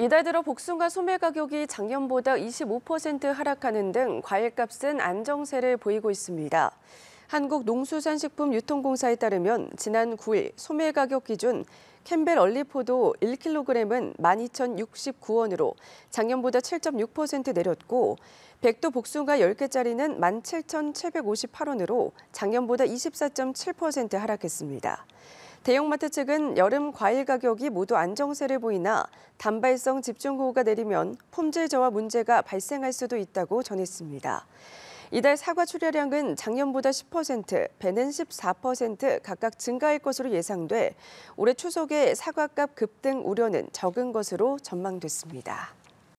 이달 들어 복숭아 소매 가격이 작년보다 25% 하락하는 등 과일값은 안정세를 보이고 있습니다. 한국농수산식품유통공사에 따르면 지난 9일 소매 가격 기준 캠벨 얼리포도 1kg은 12,069원으로 작년보다 7.6% 내렸고 백도 복숭아 10개짜리는 17,758원으로 작년보다 24.7% 하락했습니다. 대형마트 측은 여름 과일 가격이 모두 안정세를 보이나 단발성 집중호우가 내리면 품질 저하 문제가 발생할 수도 있다고 전했습니다. 이달 사과 출하량은 작년보다 10%, 배는 14% 각각 증가할 것으로 예상돼 올해 추석에 사과값 급등 우려는 적은 것으로 전망됐습니다.